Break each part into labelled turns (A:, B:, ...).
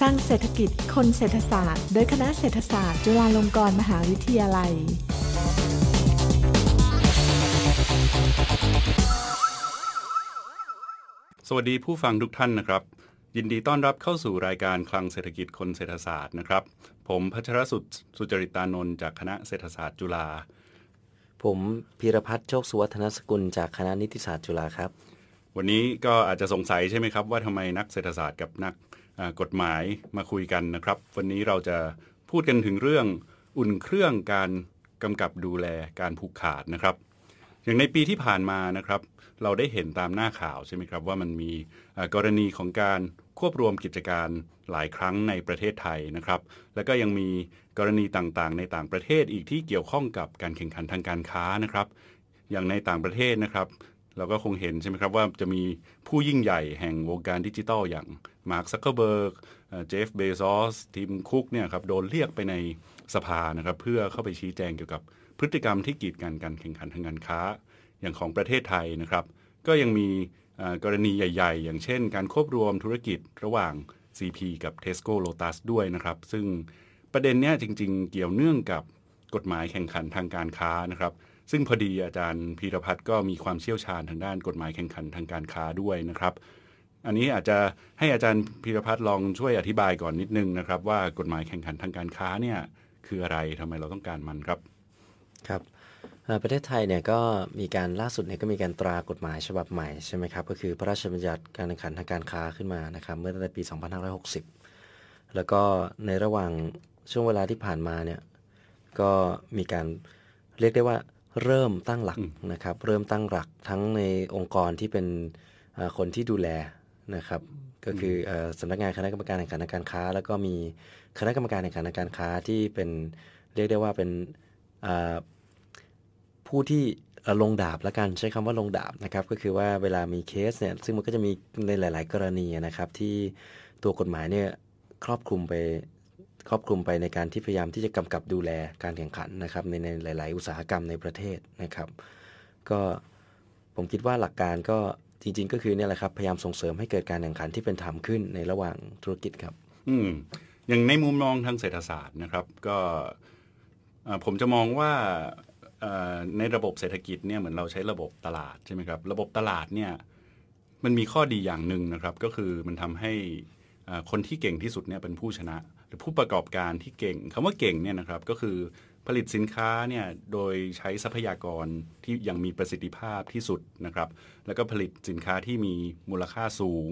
A: สร้างเศรษฐกิจคนเศรษฐศาสตร์ โดยคณะเศรษฐศาสตร์ จุฬาลงกรณ์มหาวิทยาลัย
B: สวัสดีผู้ฟังทุกท่านนะครับ ยินดีต้อนรับเข้าสู่รายการคลังเศรษฐกิจคนเศรษฐศาสตร์นะครับ ผมพัชรสุดสุจริตานนท์จากคณะเศรษฐศาสตร์จุฬาผมพีรพัฒน์โชคสุวัฒนสกุล จากคณะนิติศาสตร์จุฬาครับ วันนี้ก็อาจจะสงสัยใช่ไหมครับว่าทำไมนักเศรษฐศาสตร์กับนักกฎหมายมาคุยกันนะครับ วันนี้เราจะพูดกันถึงเรื่องอุ่นเครื่องการกำกับดูแลการผูกขาดนะครับ อย่างในปีที่ผ่านมานะครับ เราได้เห็นตามหน้าข่าวใช่ไหมครับว่ามันมีกรณีของการควบรวมกิจการหลายครั้งในประเทศไทยนะครับ แล้วก็ยังมีกรณีต่างๆ ในต่างประเทศอีกที่เกี่ยวข้องกับการแข่งขันทางการค้านะครับ อย่างในต่างประเทศนะครับเราก็คงเห็นใช่ไหมครับ ว่าจะมีผู้ยิ่งใหญ่แห่งวงการดิจิตอลอย่างมาร์คซักเคอร์เบิร์กเจฟเบซอสทีมคุกเนี่ยครับโดนเรียกไปในสภานะครับ เพื่อเข้าไปชี้แจงเกี่ยวกับพฤติกรรมที่กีดกันการแข่งขันทางการค้า อย่างของประเทศไทยนะครับ ก็ยังมีกรณีใหญ่ๆ อย่างเช่นการควบรวมธุรกิจระหว่าง CP กับ Tesco Lotus ด้วยนะครับ ซึ่งประเด็นเนี้ยจริง ๆ เกี่ยวเนื่องกับกฎหมายแข่งขันทางการค้านะครับซึ่งพอดีอาจารย์พีรพัฒน์ก็มีความเชี่ยวชาญทางด้านกฎหมายแข่งขันทางการค้าด้วยนะครับ อันนี้อาจจะให้อาจารย์พีรพัฒน์ลองช่วยอธิบายก่อนนิดนึงนะครับว่ากฎหมายแข่งขันทางการค้าเนี่ยคืออะไรทำไมเราต้องการมันครับ ครับประเทศไทยเนี่ยก
A: ็มีการล่าสุดเนี่ยก็มีการตรากฎหมายฉบับใหม่ใช่ไหมครับก็คือพระราชบัญญัติการแข่งขันทางการค้าขึ้นมานะครับ เมื่อตั้งแต่ปี 2560 แล้วก็ในระหว่างช่วงเวลาที่ผ่านมาเนี่ยก็มีการเรียกได้ว่าเริ่มตั้งหลักนะครับ เริ่มตั้งหลักทั้งในองค์กรที่เป็นคนที่ดูแลนะครับ ก็คือสำนักงานคณะกรรมการแห่งการการค้า แล้วก็มีคณะกรรมการแห่งการการค้าที่เป็นเรียกได้ว่าเป็นผู้ที่ลงดาบและกัน ใช้คำว่าลงดาบนะครับ ก็คือว่าเวลามีเคสเนี่ย ซึ่งมันก็จะมีในหลายๆกรณีนะครับ ที่ตัวกฎหมายเนี่ยครอบคลุมไปครอบคลุมไปในการที่พยายามที่จะกำกับดูแลการแข่งขันนะครับในในหลาย ๆ อุตสาหกรรมในประเทศนะครับ ก็ผมคิดว่าหลักการก็จริงๆ ก็คือเนี่ยแหละครับพยายามส่งเสริมให้เกิดการแข่งขันที่เป็นธรรมขึ้นในระหว่างธุรกิจครับ
B: อืมอย่างในมุมมองทางเศรษฐศาสตร์นะครับ ก็ผมจะมองว่าในระบบเศรษฐกิจเนี่ยเหมือนเราใช้ระบบตลาดใช่ไหมครับระบบตลาดเนี่ยมันมีข้อดีอย่างหนึ่งนะครับ ก็คือมันทำให้คนที่เก่งที่สุดเนี่ยเป็นผู้ชนะหรือผู้ประกอบการที่เก่งคำว่าเก่งเนี่ยนะครับก็คือผลิตสินค้าเนี่ยโดยใช้ทรัพยากรที่ยังมีประสิทธิภาพที่สุดนะครับ แล้วก็ผลิตสินค้าที่มีมูลค่าสูง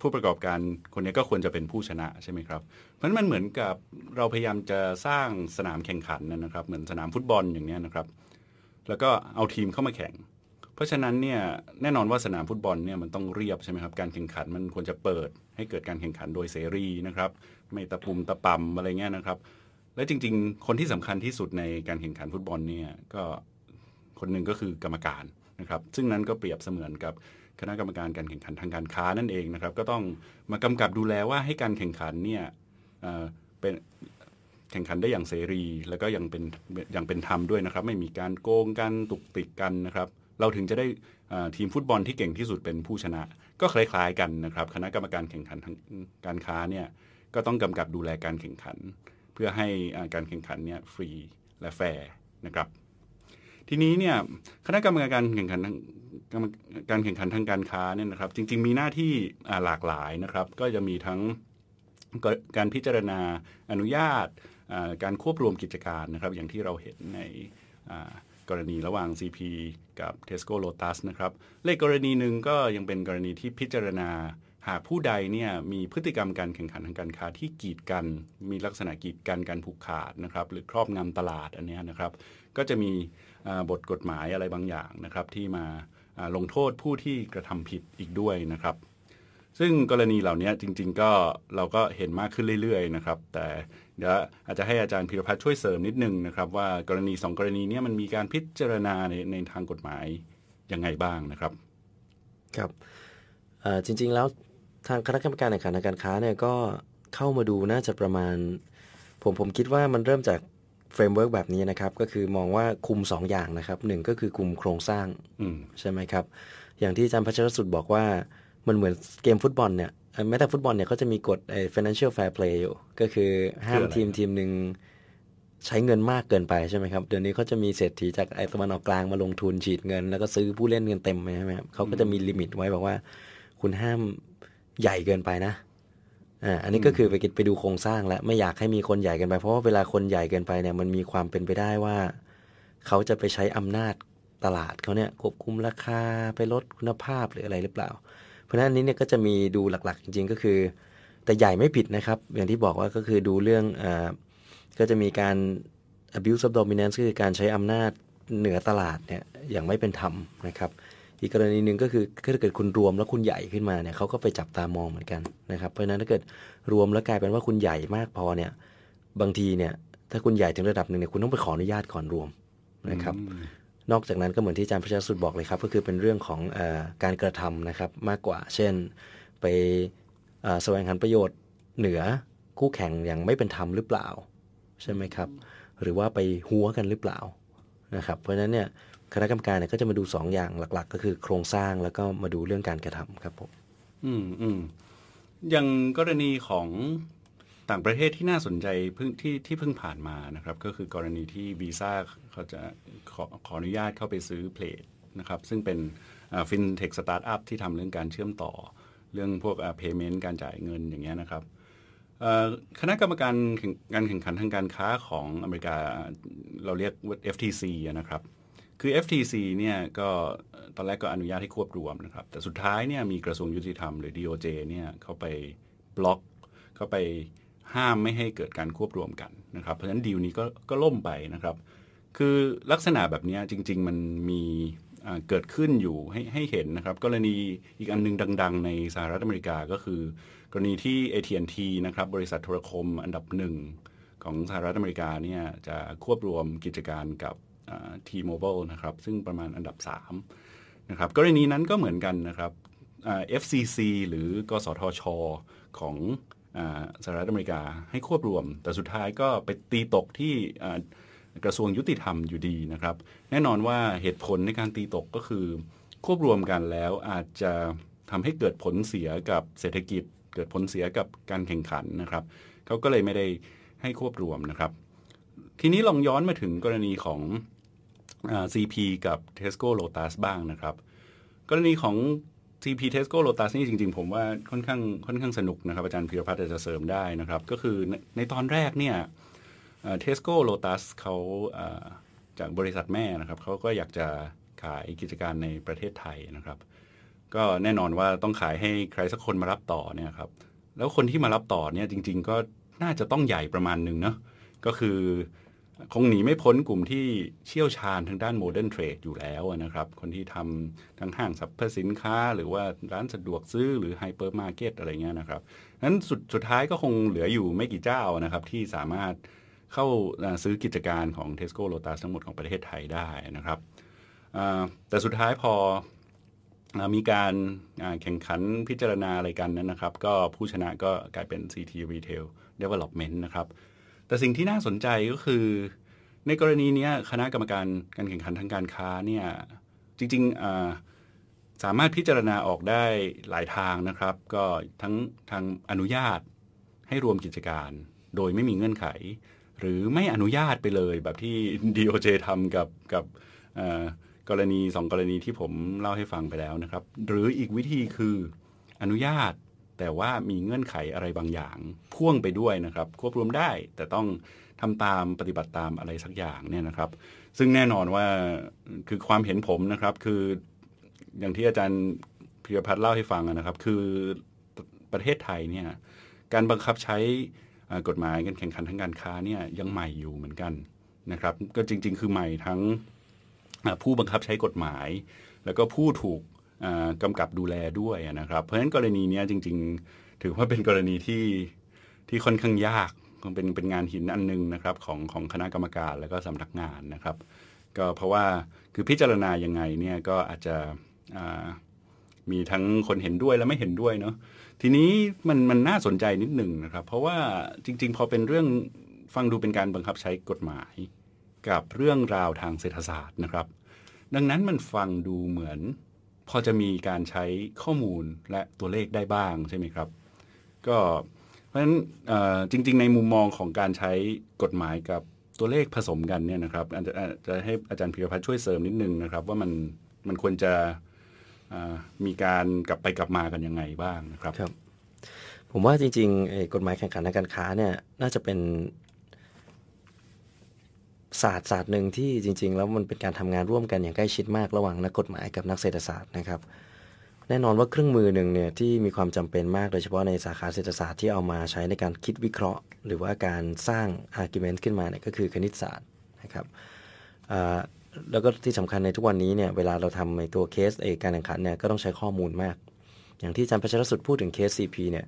B: ผู้ประกอบการคนนี้ก็ควรจะเป็นผู้ชนะใช่ไหมครับเพราะมันเหมือนกับเราพยายามจะสร้างสนามแข่งขันนะครับ เหมือนสนามฟุตบอลอย่างนี้นะครับแล้วก็เอาทีมเข้ามาแข่งเพราะฉะนั้นเนี่ยแน่นอนว่าสนามฟุตบอลเนี่ยมันต้องเรียบใช่ไหมครับการแข่งขันมันควรจะเปิดให้เกิดการแข่งขันโดยเสรีนะครับไม่ตะปุมตะป่ำอะไรเงี้ยนะครับ และจริง ๆ คนที่สำคัญที่สุดในการแข่งขันฟุตบอลเนี่ยก็คนหนึ่งก็คือกรรมการนะครับ ซึ่งนั้นก็เปรียบเสมือนกับคณะกรรมการการแข่งขันทางการค้านั่นเองนะครับ ก็ต้องมากำกับดูแลว่าให้การแข่งขันเนี่ยเป็นแข่งขันได้อย่างเสรี แล้วก็ยังเป็นยังเป็นธรรมด้วยนะครับ ไม่มีการโกงกันตุกติกกันนะครับเราถึงจะได้ทีมฟุตบอลที่เก่งที่สุดเป็นผู้ชนะ ก็คล้าย ๆกันนะครับ คณะกรรมการแข่งขันทางการค้าเนี่ยก็ต้องกำกับดูแลการแข่งขัน เพื่อให้การแข่งขันเนี่ยฟรีและแฟร์นะครับ ทีนี้เนี่ยคณะกรรมการแข่งขันการแข่งขันทางการค้าเนี่ยนะครับ จริงๆมีหน้าที่หลากหลายนะครับ ก็จะมีทั้งการพิจารณาอนุญาต การควบรวมกิจการนะครับ อย่างที่เราเห็นในกรณีระหว่าง CP กับ Tesco Lotus นะครับเลขกรณีหนึ่งก็ยังเป็นกรณีที่พิจารณาหากผู้ใดเนี่ยมีพฤติกรรมการแข่งขันทางการค้าที่กีดกัน มีลักษณะกีดกันการผูกขาดนะครับหรือครอบงำตลาดอันนี้นะครับ ก็จะมีบทกฎหมายอะไรบางอย่างนะครับที่มาลงโทษผู้ที่กระทำผิดอีกด้วยนะครับซึ่งกรณีเหล่านี้จริง ๆก็เราก็เห็นมากขึ้นเรื่อยๆนะครับ แต่เดี๋ยวอาจจะให้อาจารย์พิรพัฒน์ช่วยเสริมนิดนึงนะครับว่า กรณีสองกรณีนี้มันมีการพิจารณาในในทางกฎหมายยังไงบ้างนะครับ ครับ
A: จริง ๆ แล้วทางคณะกรรมการแห่งการการค้าเนี่ยก็เข้ามาดูน่าจะประมาณ ผมผมคิดว่ามันเริ่มจากเฟรมเวิร์กแบบนี้นะครับ ก็คือมองว่าคุม2อย่างนะครับหนึ่งก็คือคุมโครงสร้างใช่ไหมครับ อย่างที่อาจารย์พัชรสุดบอกว่า มันเหมือนเกมฟุตบอลเนี่ยแม้แต่ฟุตบอลเนี่ยเขาจะมีกฎไอ้ financial fair play อยู่ ก็คือห้ามทีมทีมหนึ่งใช้เงินมากเกินไปใช่ไหมครับ เดี๋ยวนี้เขาจะมีเศรษฐีจากไอ้ตะวันออกกลางมาลงทุนฉีดเงินแล้วก็ซื้อผู้เล่นเงินเต็มใช่ไหมครับเขาก็จะมีลิมิตไว้บอกว่าคุณห้ามใหญ่เกินไปนะอ่าอันนี้ก็คือไปกิไปดูโครงสร้างแล้วไม่อยากให้มีคนใหญ่เกินไปเพราะว่าเวลาคนใหญ่เกินไปเนี่ยมันมีความเป็นไปได้ว่าเขาจะไปใช้อำนาจตลาดเขาเนี่ยควบคุมราคาไปลดคุณภาพหรืออะไรหรือเปล่าราะฉะนั้นนี้เนี่ยก็จะมีดูหลักๆ จริงๆก็คือ แต่ใหญ่ไม่ผิดนะครับ อย่างที่บอกว่าก็คือดูเรื่องอก็จะมีการ abuse of dominance คือการใช้อำนาจเหนือตลาดเนี่ยอย่างไม่เป็นธรรมนะครับ อีกกรณีหนึ่งก็คือ ถ้าเกิดคุณรวมแล้วคุณใหญ่ขึ้นมาเนี่ยเขาก็ไปจับตามองเหมือนกันนะครับ เพราะฉะนั้นถ้าเกิดรวมแล้วกลายเป็นว่าคุณใหญ่มากพอเนี่ยบางทีเนี่ยถ้าคุณใหญ่ถึงระดับหนึ่งเนี่ยคุณต้องไปขออนุญาตก่อนรวมนะครับนอกจากนั้นก็เหมือนที่อาจารย์พะชสุดบอกเลยครับก็คือเป็นเรื่องของอการกระทำนะครับมากกว่า เช่น ไปแสวงหาประโยชน์เหนือ คู่แข่งอย่างไม่เป็นธรรมหรือเปล่า ใช่ไหมครับ หรือว่าไปหัวกันหรือเปล่า นะครับ เพราะฉะนั้นเนี่ย คณะกรรมการเนี่ยก็จะมาดู2อย่างหลัก ๆ ก็คือโครงสร้างแล้วก็มาดูเรื่องการกระทำครับผม
B: อืมอืมอย่างกรณีของต่างประเทศที่น่าสนใจเพิ่งที่ที่เพิ่งผ่านมานะครับก็คือกรณีที่วีซ่าเขาจะขอขออนุญาตเข้าไปซื้อเพลทนะครับซึ่งเป็นฟินเทคสตาร์ทอัพที่ทำเรื่องการเชื่อมต่อเรื่องพวกเพย์เมนต์การจ่ายเงินอย่างเงี้ยนะครับคณะกรรมการการแข่งขันทางการค้าของอเมริกาเราเรียกว่า FTC นะครับคือ FTC เนี่ยก็ตอนแรกก็อนุญาตให้ควบรวมนะครับแต่สุดท้ายเนี่ยมีกระทรวงยุติธรรมหรือ DOJ เนี่ยเข้าไปบล็อกเข้าไปห้ามไม่ให้เกิดการควบรวมกันนะครับ เพราะฉะนั้นดีลนี้ก็ก็ล่มไปนะครับ คือลักษณะแบบนี้จริง ๆ มันมีเกิดขึ้นอยู่ให้ให้เห็นนะครับกรณีอีกอันนึงดัง ๆ ในสหรัฐอเมริกาก็คือ กรณีที่ AT&T นะครับบริษัทโทรคมอันดับหนึ่ง ของสหรัฐอเมริกาเนี่ยจะควบรวมกิจการกับทีโมบ l ลนะครับซึ่งประมาณอันดับ3นะครับกรณีนั้นก็เหมือนกันนะครับ FCC หรือกสทชของสหรัฐอเมริกาให้ควบรวม แต่สุดท้ายก็ไปตีตกที่กระทรวงยุติธรรมอยู่ดีนะครับ แน่นอนว่าเหตุผลในการตีตกก็คือควบรวมกันแล้วอาจจะทำให้เกิดผลเสียกับเศรษฐกิจ เกิดผลเสียกับการแข่งขันนะครับ เขาก็เลยไม่ได้ให้ควบรวมนะครับทีนี้ลองย้อนมาถึงกรณีของ CP กับ Tesco Lotus บ้างนะครับ กรณีของ CP Tesco Lotus นี่จริงๆ ผมว่าค่อนข้างค่อนข้างสนุกนะครับอาจารย์พิรพัฒน์จะเสริมได้นะครับก็คือในตอนแรกเนี่ยเทสโก้โลตัสเขาจากบริษัทแม่นะครับเขาก็อยากจะขายกิจการในประเทศไทยนะครับ ก็แน่นอนว่าต้องขายให้ใครสักคนมารับต่อเนี่ยครับแล้วคนที่มารับต่อเนี่ยจริง ๆ ก็น่าจะต้องใหญ่ประมาณหนึ่งเนาะก็คือคงหนีไม่พ้นกลุ่มที่เชี่ยวชาญทางด้านโมเดิร์นเทรดอยู่แล้วนะครับ คนที่ทำทั้งห้างสรรพสินค้าหรือว่าร้านสะดวกซื้อหรือไฮเปอร์มาร์เก็ตอะไรเงี้ยนะครับ นั้นสุดสุดท้ายก็คงเหลืออยู่ไม่กี่เจ้านะครับ ที่สามารถเข้าซื้อกิจการของ Tesco l o t ตทั้งหมดของประเทศไทยได้นะครับแต่สุดท้ายพอมีการแข่งขันพิจารณาอะไรกันนั้นนะครับ ก็ผู้ชนะก็กลายเป็น CT Retail Development นะครับแต่สิ่งที่น่าสนใจก็คือ ในกรณีนี้คณะกรรมการการแข่งขันทางการค้าเนี่ยจริงๆสามารถพิจารณาออกได้หลายทางนะครับ ก็ทั้งทางอนุญาตให้รวมกิจการ โดยไม่มีเงื่อนไข หรือไม่อนุญาตไปเลย แบบที่ DOJ ทำกับกับกรณีสองกรณีที่ผมเล่าให้ฟังไปแล้วนะครับ หรืออีกวิธีคืออนุญาตแต่ว่ามีเงื่อนไขอะไรบางอย่างพ่วงไปด้วยนะครับ ควบรวมได้ แต่ต้องทำตามปฏิบัติตามอะไรสักอย่างเนี่ยนะครับ ซึ่งแน่นอนว่าคือความเห็นผมนะครับคืออย่างที่อาจารย์พิรพัฒน์เล่าให้ฟังนะครับ คือประเทศไทยเนี่ยการบังคับใช้กฎหมายการแข่งขันทางการค้าเนี่ยยังใหม่อยู่เหมือนกันนะครับ ก็จริงๆคือใหม่ทั้งผู้บังคับใช้กฎหมาย แล้วก็ผู้ถูกกำกับดูแลด้วยนะครับ เพราะฉะนั้นกรณีนี้จริงๆถือว่าเป็นกรณีที่ที่ค่อนข้างยากเป็นเป็นงานหินอันนึงนะครับของของคณะกรรมการแล้วก็สำนักงานนะครับ ก็เพราะว่าคือพิจารณายังไงเนี่ยก็อาจจะมีทั้งคนเห็นด้วยและไม่เห็นด้วยเนาะ ทีนี้มันมันน่าสนใจนิดหนึ่งนะครับ เพราะว่าจริงๆ พอเป็นเรื่องฟังดูเป็นการบังคับใช้กฎหมาย กับเรื่องราวทางเศรษฐศาสตร์นะครับ ดังนั้นมันฟังดูเหมือนพอจะมีการใช้ข้อมูลและตัวเลขได้บ้างใช่ไหมครับ ก็เพราะฉะนั้นจริงๆ ในมุมมองของการใช้กฎหมายกับตัวเลขผสมกันเนี่ยนะครับอาจจะให้อาจารย์พิรพัฒน์ช่วยเสริมนิดนึงนะครับว่ามันมันควรจะมีการกลับไปกลับมากันยังไงบ้างนะครับครับ ผมว่าจริงๆ กฎหมายแข่งขันทางการค้าเนี่ย
A: น่าจะเป็นศาสตร์ศาสตร์หนึ่งที่จริงๆ แล้วมันเป็นการทำงานร่วมกันอย่างใกล้ชิดมากระหว่างนักกฎหมายกับนักเศรษฐศาสตร์นะครับ แน่นอนว่าเครื่องมือหนึ่งเนี่ยที่มีความจำเป็นมากโดยเฉพาะในสาขาเศรษฐศาสตร์ที่เอามาใช้ในการคิดวิเคราะห์ หรือว่าการสร้าง argument ขึ้นมาเนี่ยก็คือคณิตศาสตร์นะครับแล้วก็ที่สำคัญในทุกวันนี้เนี่ยเวลาเราทำในตัวเคสเอการแข่งขันเนี่ยก็ต้องใช้ข้อมูลมากอย่างที่อาจารย์พัชรสุดพูดถึงเคส CP เนี่ย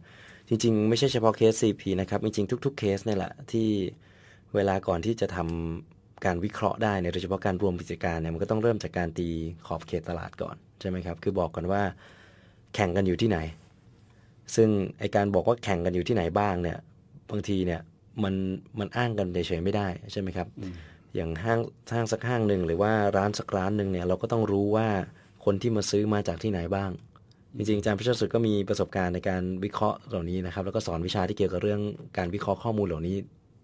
A: จริง ๆ ไม่ใช่เฉพาะเคส CP นะครับจริงๆทุก ๆเคสเนี่ยแหละที่เวลาก่อนที่จะทำการวิเคราะห์ได้เนี่ยโดยเฉพาะการรวมกิจการเนี่ยมันก็ต้องเริ่มจากการตีขอบเขตตลาดก่อนใช่ไหมครับคือบอกก่อนว่า แข่งกันอยู่ที่ไหน ซึ่งไอการบอกว่าแข่งกันอยู่ที่ไหนบ้างเนี่ยบางทีเนี่ยมันมันอ้างกันเฉยๆไม่ได้ ใช่ไหมครับ อย่างห้างห้างสักห้างหนึ่งหรือว่าร้านสักร้านหนึ่งเนี่ยเราก็ต้องรู้ว่าคนที่มาซื้อมาจากที่ไหนบ้างจริงๆอาจารย์พิชสุดก็มีประสบการณ์ในการวิเคราะห์เหล่านี้นะครับ แล้วก็สอนวิชาที่เกี่ยวกับเรื่องการวิเคราะห์ข้อมูลเหล่านี้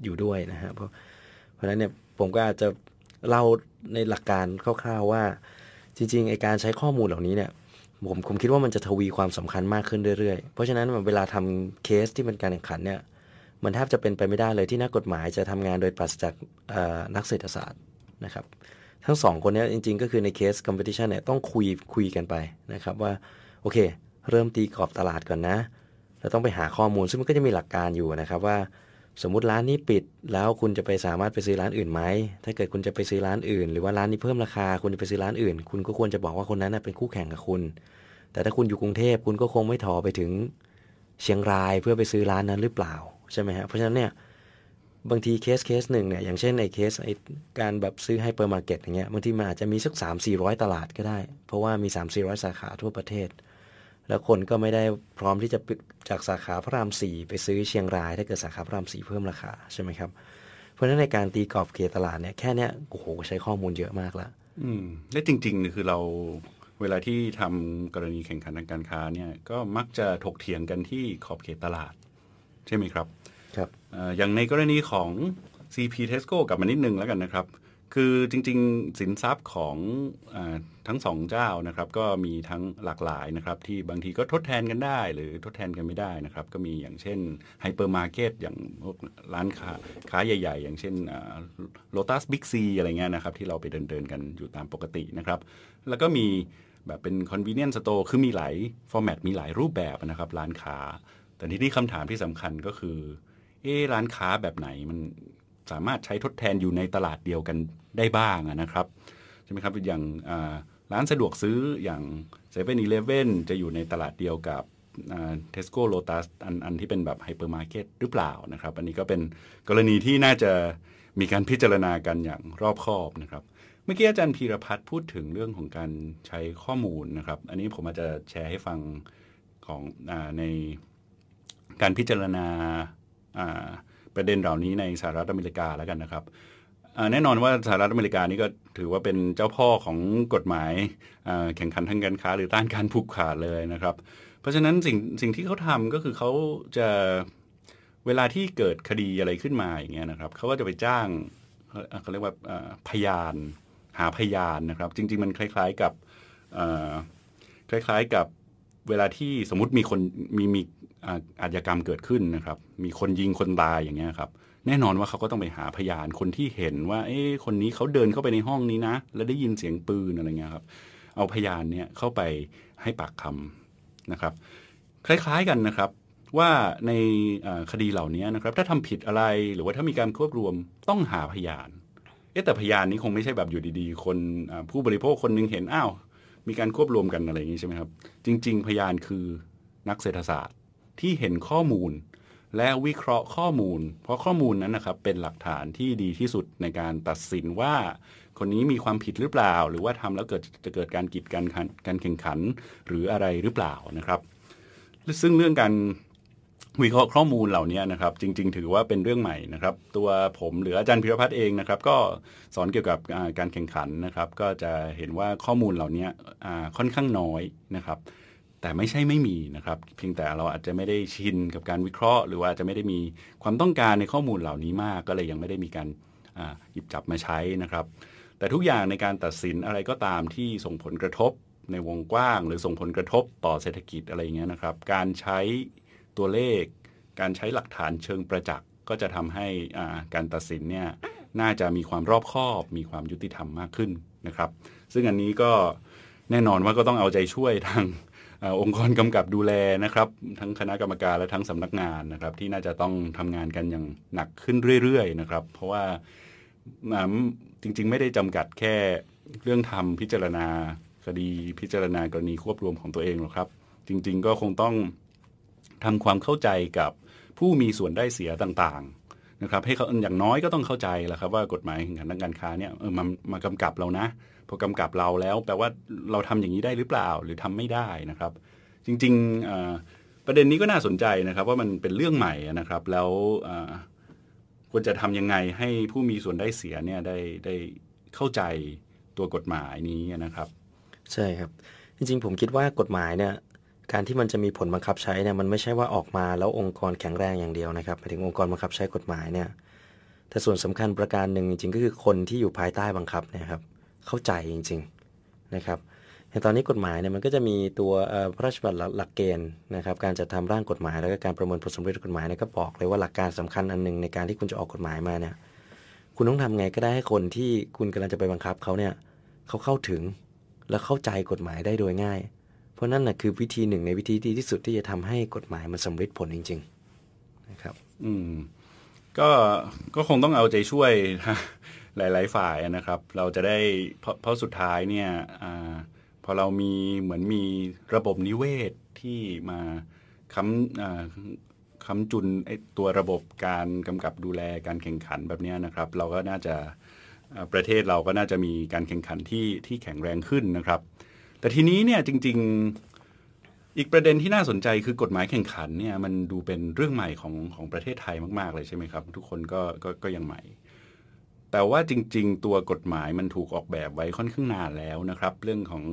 A: อยู่ด้วยนะฮะเพราะเพราะฉะนั้นเนี่ยผมก็อาจจะเล่าในหลักการคร่าวๆว่าจริงๆไอการใช้ข้อมูลเหล่านี้เนี่ย ผมผมคิดว่ามันจะทวีความสำคัญมากขึ้นเรื่อยๆ เพราะฉะนั้นเวลาทำเคสที่เป็นการแข่งขันเนี่ย มันแทบจะเป็นไปไม่ได้เลยที่นักกฎหมายจะทำงานโดยปราศจากนักเศรษฐศาสตร์นะครับ ทั้งสองคนนี้จริง ๆก็คือในเคสการแข่งขันเนี่ยต้องคุยคุยกันไปนะครับ ว่าโอเค เริ่มตีกรอบตลาดก่อนนะ แล้วต้องไปหาข้อมูล ซึ่งมันก็จะมีหลักการอยู่นะครับว่าสมมุติร้านนี้ปิดแล้วคุณจะไปสามารถไปซื้อร้านอื่นไหมถ้าเกิดคุณจะไปซื้อร้านอื่น หรือว่าร้านนี้เพิ่มราคาคุณจะไปซื้อร้านอื่น คุณก็ควรจะบอกว่าคนนั้นเป็นคู่แข่งกับคุณ แต่ถ้าคุณอยู่กรุงเทพคุณก็คงไม่ถอไปถึงเชียงรายเพื่อไปซื้อร้านนั้นหรือเปล่า ใช่ไหมฮะเพราะฉะนั้นเนี่ยบางทีเคสเคสหนึ่งเนี่ยอย่างเช่นในเคสไอการแบบซื้อให้เปอร์มาร์เก็ตอย่างเงี้ยบางทีมันอาจจะมีสัก3้อยตลาดก็ได้ เพราะว่ามี3้อยสาขาทั่วประเทศแล้วคนก็ไม่ได้พร้อมที่จะจากสาขาพระรามสี่ไปซื้อเชียงรายถ้าเกิดสาขาพระรามสี่เพิ่มราคาใช่ไหมครับเพราะฉะนั้นในการตีกรอบเขตตลาดเนี่ยแค่เนี้ยโอ้โหใช้ข้อมูลเยอะมาก
B: ละอืมและจริงๆคือเราเวลาที่ทำกรณีแข่งขันทางการค้าเนี่ยก็มักจะถกเถียงกันที่ขอบเขตตลาด ใช่ไหมครับ ครับอย่างในกรณีของ CP Tesco กลับมานิดนึงแล้วกันนะครับคือจริงๆสินทรัพย์ของอทั้งสองเจ้านะครับก็มีทั้งหลากหลายนะครับที่บางทีก็ทดแทนกันได้ หรือทดแทนกันไม่ได้นะครับก็มีอย่างเช่นไฮเปอร์มาร์เก็ตอย่างพวกร้านค้าค้าใหญ่ๆ อย่างเช่นโลตัสบิ๊กซีอะไรเงี้ยนะครับที่เราไปเดินๆกันอยู่ตามปกตินะครับแล้วก็มีแบบเป็นคอนเวเนียนสโตร์คือมีหลายฟอร์แมตมีหลายรูปแบบนะครับร้านค้า แต่ที่นี่คำถามที่สำคัญก็คือเออร้านค้าแบบไหนมันสามารถใช้ทดแทนอยู่ในตลาดเดียวกันได้บ้างนะครับ ใช่ไหมครับ อย่างร้านสะดวกซื้ออย่างเซเว่นอีเลฟเว่นจะอยู่ในตลาดเดียวกับเทสโก้โลตัสอันอันที่เป็นแบบไฮเปอร์มาร์เก็ตหรือเปล่านะครับ อันนี้ก็เป็นกรณีที่น่าจะมีการพิจารณากันอย่างรอบคอบนะครับ เมื่อกี้อาจารย์พีรพัฒน์พูดถึงเรื่องของการใช้ข้อมูลนะครับ อันนี้ผมอาจจะแชร์ให้ฟังของอในการพิจารณาประเด็นเหล่านี้ในสหรัฐอเมริกาแล้วกันนะครับแน่นอนว่าสหรัฐอเมริกานี่ก็ถือว่าเป็นเจ้าพ่อของกฎหมายแข่งขันทางการค้า หรือต้านการผูกขาดเลยนะครับ เพราะฉะนั้นสิ่งสิ่งที่เขาทำก็คือเขาจะเวลาที่เกิดคดีอะไรขึ้นมาอย่างเงี้ยนะครับเขาก็จะไปจ้างเขาเรียกว่าพยาน หาพยานนะครับ จริง ๆ มันคล้ายๆกับคล้ายๆกับเวลาที่สมมติมีคนมีมีอาชญากรรมเกิดขึ้นนะครับ มีคนยิงคนตายอย่างเงี้ยครับ แน่นอนว่าเขาก็ต้องไปหาพยานคนที่เห็นว่าเอ๊ะ คนนี้เขาเดินเข้าไปในห้องนี้นะ แล้วได้ยินเสียงปืนอะไรเงี้ยครับ เอาพยานเนี่ยเข้าไปให้ปากคำนะครับ คล้ายๆกันนะครับว่าในคดีเหล่านี้นะครับ ถ้าทำผิดอะไรหรือว่าถ้ามีการควบรวมต้องหาพยาน เอ๊ะแต่พยานนี้คงไม่ใช่แบบอยู่ดีๆคนผู้บริโภคคนนึงเห็นอ้าวมีการควบรวมกันอะไรอย่างนี้ใช่ไหมครับ จริง ๆ พยานคือนักเศรษฐศาสตร์ที่เห็นข้อมูลและวิเคราะห์ข้อมูล เพราะข้อมูลนั้นนะครับ เป็นหลักฐานที่ดีที่สุดในการตัดสินว่า คนนี้มีความผิดหรือเปล่า หรือว่าทำแล้วเกิดจะเกิดการกีดกันการแข่งขันหรืออะไรหรือเปล่านะครับ ซึ่งเรื่องการวิเคราะห์ข้อมูลเหล่านี้นะครับ จริง ๆ ถือว่าเป็นเรื่องใหม่นะครับ ตัวผมหรืออาจารย์พิรพัฒน์เองนะครับ ก็สอนเกี่ยวกับการแข่งขันนะครับ ก็จะเห็นว่าข้อมูลเหล่านี้ค่อนข้างน้อยนะครับแต่ไม่ใช่ไม่มีนะครับ เพียงแต่เราอาจจะไม่ได้ชินกับการวิเคราะห์ หรือว่าจะไม่ได้มีความต้องการในข้อมูลเหล่านี้มากก็เลยยังไม่ได้มีการหยิบจับมาใช้นะครับ แต่ทุกอย่างในการตัดสินอะไรก็ตามที่ส่งผลกระทบในวงกว้างหรือส่งผลกระทบต่อเศรษฐกิจอะไรเงี้ยนะครับ การใช้ตัวเลข การใช้หลักฐานเชิงประจักษ์ก็จะทำให้การตัดสินเนี่ยน่าจะมีความรอบคอบมีความยุติธรรมมากขึ้นนะครับ ซึ่งอันนี้ก็แน่นอนว่าก็ต้องเอาใจช่วยทางองค์กรกำกับดูแลนะครับ ทั้งคณะกรรมการและทั้งสำนักงานนะครับ ที่น่าจะต้องทำงานกันอย่างหนักขึ้นเรื่อยๆนะครับ เพราะว่าจริง ๆ ไม่ได้จำกัดแค่เรื่องทำพิจารณาคดีพิจารณากรณีควบรวมของตัวเองหรอกครับ จริง ๆก็คงต้องทำความเข้าใจกับผู้มีส่วนได้เสียต่าง ๆนะครับให้เขาอย่างน้อยก็ต้องเข้าใจแหละครับ ว่ากฎหมายของทางการค้าเนี่ยเออมมากำกับเรานะพอกำกับเราแล้วแปลว่าเราทำอย่างนี้ได้หรือเปล่า หรือทำไม่ได้นะครับ จริงๆประเด็นนี้ก็น่าสนใจนะครับว่ามันเป็นเรื่องใหม่นะครับ แล้วควรจะทํำยังไงให้ผู้มีส่วนได้เสียเนี่ยได้ได้เข้าใจตัวกฎหมายนี้นะครับ ใช่ครับ จริงๆผมคิดว่ากฎหมายเนี่ยการ
A: ที่มันจะมีผลบังคับใช้เนี่ยมันไม่ใช่ว่าออกมาแล้วองค์กรแข็งแรงอย่างเดียวนะครับหมายถึงองค์กรบังคับใช้กฎหมายเนี่ยแต่ส่วนสำคัญประการหนึ่งจริง ๆ ก็คือคนที่อยู่ภายใต้บังคับนะครับ เข้าใจจริงๆนะครับอย่างตอนนี้กฎหมายเนี่ยมันก็จะมีตัวพระราชบัญญัติหลักเกณฑ์นะครับ การจัดทำร่างกฎหมาย แล้วก็การประเมินผลสมรรถกฎหมายเนี่ยก็บอกเลยว่าหลักการสำคัญอันหนึ่งในการที่คุณจะออกกฎหมายมาเนี่ยคุณต้องทำไงก็ได้ให้คนที่คุณกำลังจะไปบังคับเขาเนี่ยเขาเข้าถึงและเข้าใจกฎหมายได้โดยง่ายเพราะนั่นแหละคือวิธีหนึ่งในวิธี
B: ที่ที่สุดที่จะทำให้กฎหมายมันสำเร็จผลจริง
A: ๆนะครับ
B: อืมก็ก็คงต้องเอาใจช่วยหลาย ๆ ฝ่ายนะครับ เราจะได้เพราะเพราะสุดท้ายเนี่ยอพอเรามีเหมือนมีระบบนิเวศที่มาค้ำค้ำจุนตัวระบบการกำกับดูแลการแข่งขันแบบนี้นะครับ เราก็น่าจะประเทศเราก็น่าจะมีการแข่งขันที่ที่แข็งแรงขึ้นนะครับแต่ทีนี้เนี่ยจริงๆ อีกประเด็นที่น่าสนใจคือกฎหมายแข่งขันเนี่ยมันดูเป็นเรื่องใหม่ของของประเทศไทยมาก ๆ เลยใช่ไหมครับทุกคนก็ก็ก็ยังใหม่ แต่ว่าจริง ๆ ตัวกฎหมายมันถูกออกแบบไว้ค่อนข้างนานแล้วนะครับ เรื่องของ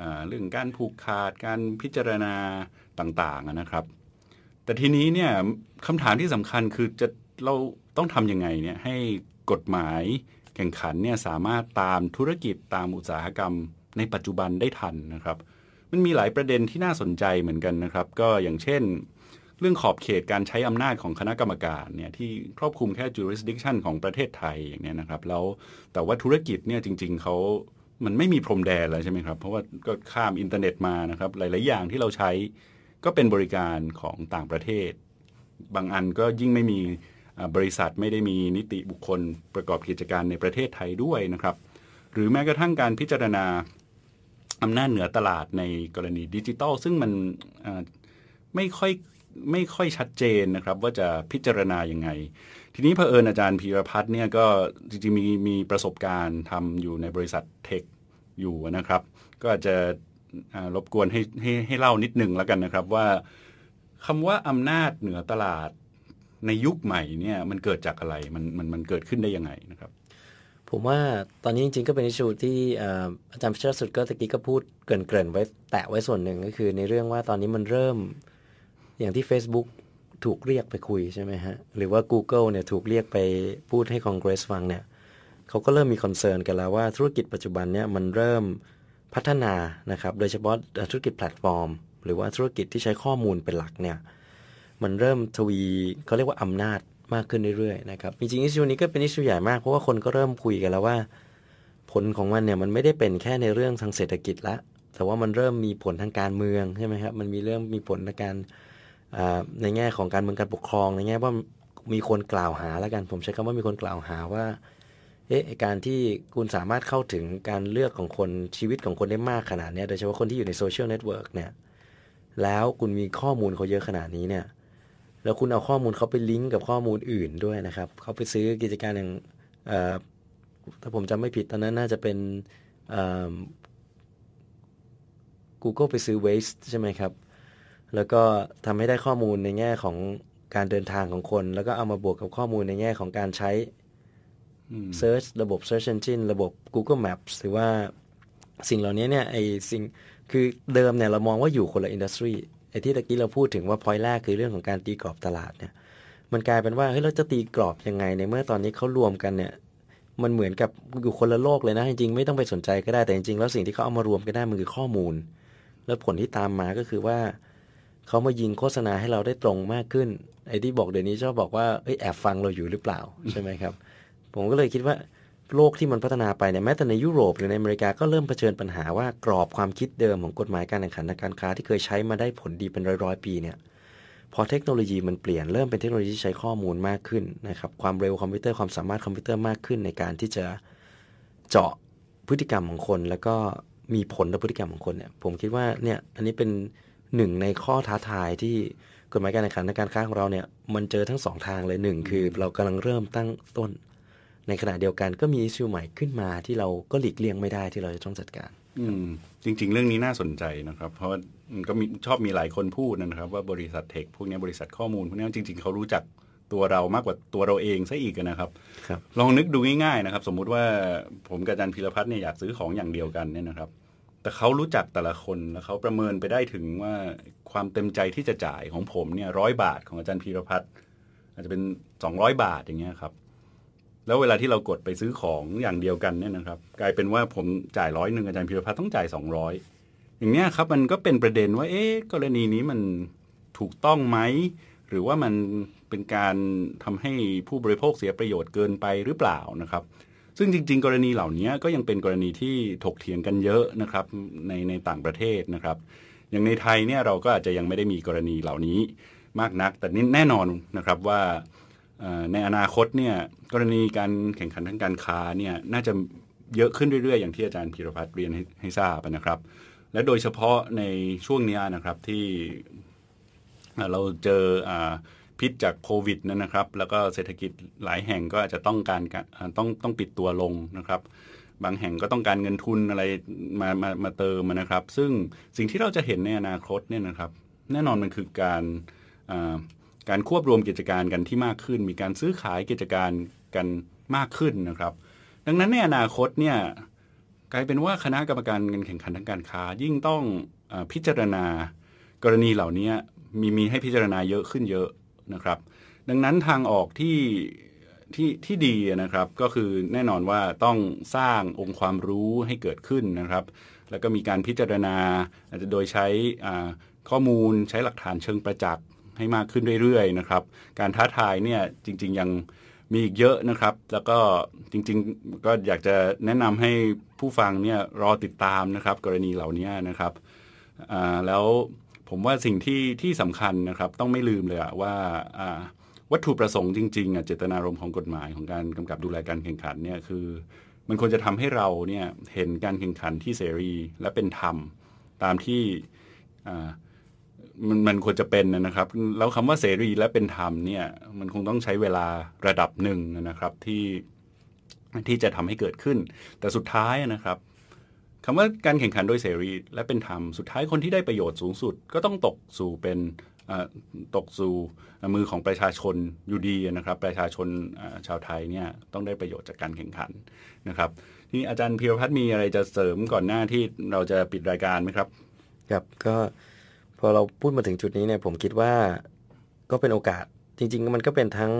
B: อเรื่องการผูกขาด การพิจารณาต่างๆนะครับ แต่ทีนี้เนี่ยคำถามที่สำคัญคือจะเราต้องทำยังไงเนี่ยให้กฎหมายแข่งขันเนี่ยสามารถตามธุรกิจตามอุตสาหกรรมในปัจจุบันได้ทันนะครับ มันมีหลายประเด็นที่น่าสนใจเหมือนกันนะครับ ก็อย่างเช่น เรื่องขอบเขตการใช้อำนาจของคณะกรรมการเนี่ยที่ครอบคลุมแค่ jurisdiction ของประเทศไทยอย่างเนี้ยนะครับแล้วแต่ว่าธุรกิจเนี่ยจริงๆ เขามันไม่มีพรมแดนเลยใช่ไหมครับ เพราะว่าก็ข้ามอินเทอร์เน็ตมานะครับหลายๆอย่างที่เราใช้ก็เป็นบริการของต่างประเทศ บางอันก็ยิ่งไม่มีบริษัทไม่ได้มีนิติบุคคล ประกอบกิจการในประเทศไทยด้วยนะครับ หรือแม้กระทั่งการพิจารณาอำนาจเหนือตลาดในกรณีดิจิตอลซึ่งมันไม่ค่อยไม่ค่อยชัดเจนนะครับ ว่าจะพิจารณาอย่างไง ทีนี้เผอิญอาจารย์พีรพัฒน์เนี่ยก็จริงๆมีมีประสบการณ์ทำอยู่ในบริษัทเทคอยู่นะครับ ก็อาจจะรบกวนให้ให้ให้เล่านิดหนึ่งแล้วกันนะครับ ว่าคำว่าอำนาจเหนือตลาดในยุคใหม่เนี่ยมันเกิดจากอะไรมันมันมันเกิดขึ้นได้ยังไงนะครับผมว่าตอนนี้จริงๆก็เป็นอิชูที่
A: อาจารย์พิชสุดก็ตะกี้ก็พูดเกริ่นๆไว้แตะไว้ส่วนหนึ่งก็คือในเรื่องว่าตอนนี้มันเริ่มอย่างที่ Facebook ถูกเรียกไปคุยใช่ไหมฮะ หรือว่า Google เนี่ยถูกเรียกไปพูดให้คอนเกรสฟังเนี่ยเขาก็เริ่มมีคอนเซิร์นกันแล้วว่าธุรกิจปัจจุบันเนี่ย มันเริ่มพัฒนานะครับ โดยเฉพาะธุรกิจแพลตฟอร์ม หรือว่าธุรกิจที่ใช้ข้อมูลเป็นหลักเนี่ยมันเริ่มทวีเขาเรียกว่าอำนาจมากขึ้นเรื่อยๆนะครับจริงๆอิชูนี้ก็เป็นอิชูใหญ่มากเพราะว่าคนก็เริ่มคุยกันแล้วว่า ผลของมันเนี่ยมันไม่ได้เป็นแค่ในเรื่องทางเศรษฐกิจละแต่ว่ามันเริ่มมีผลทางการเมืองใช่ไหมครับมันมีเรื่องมีผลในการในแง่ของการเมืองการปกครองในแง่ ว่ามีคนกล่าวหาแล้วกัน ผมใช้คำว่ามีคนกล่าวหาว่า เอ๊ะการที่คุณสามารถเข้าถึงการเลือกของคนชีวิตของคนได้มากขนาดนี้โดยเฉพาะคนที่อยู่ในโซเชียลเน็ตเวิร์กเนี่ยแล้วคุณมีข้อมูลเขาเยอะขนาดนี้เนี่ยแล้วคุณเอาข้อมูลเขาไปลิงก์กับข้อมูลอื่นด้วยนะครับ เขาไปซื้อกิจการอย่างถ้าผมจำไม่ผิดตอนนั้นน่าจะเป็น Google ไปซื้อ Waste ใช่ไหมครับ แล้วก็ทำให้ได้ข้อมูลในแง่ของการเดินทางของคน แล้วก็เอามาบวกกับข้อมูลในแง่ของการใช้ Search ระบบ Search Engine ระบบ Google Maps หรือว่าสิ่งเหล่านี้เนี่ยไอสิ่งคือเดิมเนี่ย เรามองว่าอยู่คนละอินดัสทรีไอ้ที่ตะกี้เราพูดถึงว่าพอยแรกคือเรื่องของการตีกรอบตลาดเนี่ย มันกลายเป็นว่าเฮ้ยเราจะตีกรอบยังไง ในเมื่อตอนนี้เขารวมกันเนี่ย มันเหมือนกับอยู่คนละโลกเลยนะจริงๆไม่ต้องไปสนใจก็ได้แต่จริงๆแล้วสิ่งที่เขาเอามารวมกันได้มันคือข้อมูล แล้วผลที่ตามมาก็คือว่าเขามายิงโฆษณาให้เราได้ตรงมากขึ้นไอ้ที่บอกเดี๋ยวนี้ชอบบอกว่าเอ้ยแอบฟังเราอยู่หรือเปล่าใช่ไหมครับ ผมก็เลยคิดว่าโลกที่มันพัฒนาไปเนี่ยแม้แต่ในยุโรปหรือในอเมริกาก็เริ่มเผชิญปัญหาว่า กรอบความคิดเดิมของกฎหมายการแข่งขันทางการค้าที่เคยใช้มาได้ผลดีเป็นร้อยๆปีเนี่ยพอเทคโนโลยีมันเปลี่ยนเริ่มเป็นเทคโนโลยีที่ใช้ข้อมูลมากขึ้นนะครับความเร็วคอมพิวเตอร์ความสามารถคอมพิวเตอร์มากขึ้น ในการที่จะเจาะพฤติกรรมของคน แล้วก็มีผลต่อพฤติกรรมของคนเนี่ยผมคิดว่าเนี่ยอันนี้เป็นหนึ่งในข้อท้าทายที่กฎหมายการแข่งขันทางการค้าของเราเนี่ยมันเจอทั้งสองทางเลยหนึ่งคือเรากำลังเริ่มตั้งต้นในขณะเดียวกันก็มีชื่อใหม่ขึ้นมาที่เราก็หลีกเลี่ยงไม่ได้
B: ที่เราจะต้องจัดการ อืมจริง ๆ เรื่องนี้น่าสนใจนะครับ เพราะก็มีชอบมีหลายคนพูดนะครับว่าบริษัทเทคพวกนี้บริษัทข้อมูลพวกนี้จริงๆเขารู้จักตัวเรามากกว่าตัวเราเองซะอีกนะครับรบลองนึกดูง่ายๆนะครับ สมมุติว่าผมกับอาจารย์พิรพัฒน์เนี่ยอยากซื้อของอย่างเดียวกันเนี่ยนะครับ แต่เขารู้จักแต่ละคนแล้วเขาประเมินไปได้ถึงว่าความเต็มใจที่จะจ่ายของผมเนี่ยร้อยบาทของอาจารย์พิรพัฒน์อาจจะเป็น 200 บาทอย่างเงี้ยครับแล้วเวลาที่เรากดไปซื้อของอย่างเดียวกันเนี่ยนะครับ กลายเป็นว่าผมจ่ายร้อยหนึ่งอาจารย์พิรพัฒน์ต้องจ่ายสองร้อยอย่างเนี้ยครับมันก็เป็นประเด็นว่าเอ๊ะกรณีนี้มันถูกต้องไหมหรือว่ามันเป็นการทำให้ผู้บริโภคเสียประโยชน์เกินไปหรือเปล่านะครับ ซึ่งจริงๆ กรณีเหล่านี้ก็ยังเป็นกรณีที่ถกเถียงกันเยอะนะครับ ในในต่างประเทศนะครับ อย่างในไทยเนี่ยเราก็อาจจะยังไม่ได้มีกรณีเหล่านี้มากนัก แต่นี่แน่นอนนะครับว่าในอนาคตเนี่ย กรณีการแข่งขันทางการค้าเนี่ยน่าจะเยอะขึ้นเรื่อยๆ อย่างที่อาจารย์พีรพัฒน์เรียนให้ทราบนะครับ และโดยเฉพาะในช่วงนี้นะครับที่เราเจอพิษจากโควิดนั่นนะครับ แล้วก็เศรษฐกิจหลายแห่งก็อาจจะต้องการต้องต้องปิดตัวลงนะครับ บางแห่งก็ต้องการเงินทุนอะไรมามามาเติมนะครับ ซึ่งสิ่งที่เราจะเห็นในอนาคตเนี่ยนะครับ แน่นอนมันคือการการควบรวมกิจการกันที่มากขึ้น มีการซื้อขายกิจการกันมากขึ้นนะครับ ดังนั้นในอนาคตเนี่ยกลายเป็นว่าคณะกรรมการเงินแข่งขันทางการค้า ยิ่งต้องอพิจารณากรณีเหล่านี้มีมีให้พิจารณาเยอะขึ้นเยอะนะครับ ดังนั้นทางออกที่ที่ที่ดีนะครับก็คือแน่นอนว่าต้องสร้างองค์ความรู้ให้เกิดขึ้นนะครับ แล้วก็มีการพิจารณา อาจจะโดยใช้ข้อมูลใช้หลักฐานเชิงประจักษ์ให้มากขึ้นเรื่อยๆนะครับ การท้าทายเนี่ยจริงๆยังมีอีกเยอะนะครับ แล้วก็จริง ๆ ก็อยากจะแนะนำให้ผู้ฟังเนี่ยรอติดตามนะครับ กรณีเหล่านี้นะครับ แล้วผมว่าสิ่งที่ที่สำคัญนะครับ ต้องไม่ลืมเลยว่าวัตถุประสงค์จริงๆเจตนารมณ์ของกฎหมายของการกำกับดูแลการแข่งขันเนี่ยคือมันควรจะทำให้เราเนี่ยเห็นการแข่งขันที่เสรีและเป็นธรรมตามที่มันมันควรจะเป็นนะครับ แล้วคำว่าเสรีและเป็นธรรมเนี่ย มันคงต้องใช้เวลาระดับหนึ่งนะครับ ที่ที่จะทำให้เกิดขึ้น แต่สุดท้ายนะครับคำว่าการแข่งขันโดยเสรี และเป็นธรรมสุดท้ายคนที่ได้ประโยชน์สูงสุด ก็ต้องตกสู่เป็นตกสู่มือของประชาชนอยู่ดี นะครับ ประชาชนชาวไทยเนี่ย ต้องได้ประโยชน์จากการแข่งขันนะครับที่อาจารย์เพียวพัฒน์มีอะไรจะเสริมก่อนหน้าที่เราจะปิดรายการไหมครับครับก็พอเราพูดม
A: าถึงจุดนี้เนี่ยผมคิดว่าก็เป็นโอกาสจริงๆ มันก็เป็นทั้ง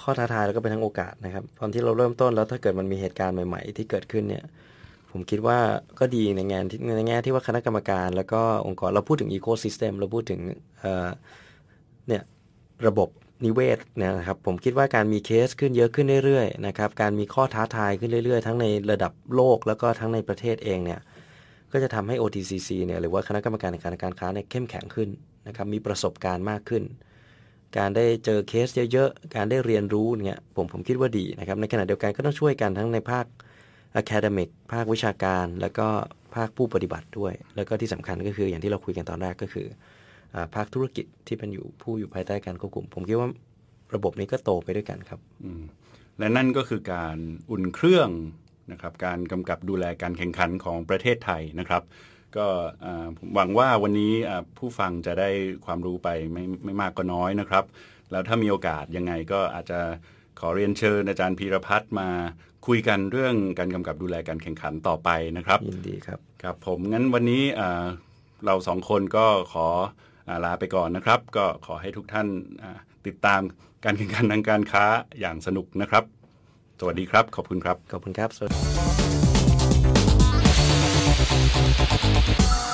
A: ข้อท้าทายแล้วก็เป็นทั้งโอกาสนะครับตอนที่เราเริ่มต้นแล้วถ้าเกิดมันมีเหตุการณ์ใหม่ ๆ ที่เกิดขึ้นเนี่ยผมคิดว่าก็ดีในงานที่ในแง่ที่ว่าคณะกรรมการแล้วก็องค์กรเราพูดถึงอีโคซิสเต็มเราพูดถึงเนี่ยระบบนิเวศนะครับผมคิดว่าการมีเคสขึ้นเยอะขึ้นเรื่อยๆนะครับการมีข้อท้าทายขึ้นเรื่อยๆทั้งในระดับโลกแล้วก็ทั้งในประเทศเองเนี่ยก็จะทำให้ OTCC เนี่ยหรือว่าคณะกรรมการในการการค้าเนี่ยเข้มแข็งขึ้นนะครับ มีประสบการณ์มากขึ้น การได้เจอเคสเยอะ ๆ การได้เรียนรู้เนี่ยผมผมคิดว่าดีนะครับ ในขณะเดียวกันก็ต้องช่วยกันทั้งในภาค Academic ภาควิชาการ แล้วก็ภาคผู้ปฏิบัติด้วย แล้วก็ที่สำคัญก็คืออย่างที่เราคุยกันตอนแรกก็คือ ภ
B: าคธุรกิจที่เป็นอยู่ผู้อยู่ภายใต้การควบคุมผมคิดว่าระบบนี้ก็โตไปด้วยกันครับและนั่นก็คือการอุ่นเครื่องนะครับการกำกับดูแลการแข่งขันของประเทศไทยนะครับ ก็ผมหวังว่าวันนี้ผู้ฟังจะได้ความรู้ไปไม่ไม่มากก็น้อยนะครับ แล้วถ้ามีโอกาสยังไงก็อาจจะขอเรียนเชิญอาจารย์พีรพัฒน์มาคุยกันเรื่องการกำกับดูแลการแข่งขันต่อไปนะครับยินดีครับ ครับผมงั้นวันนี้เราสองคนก็ขอลาไปก่อนนะครับ ก็ขอให้ทุกท่านติดตามการแข่งขันทางการค้าอย่างสนุกนะครับสวัสดีครับ ขอบคุณครับ ขอบคุณครับสวัส
A: ดี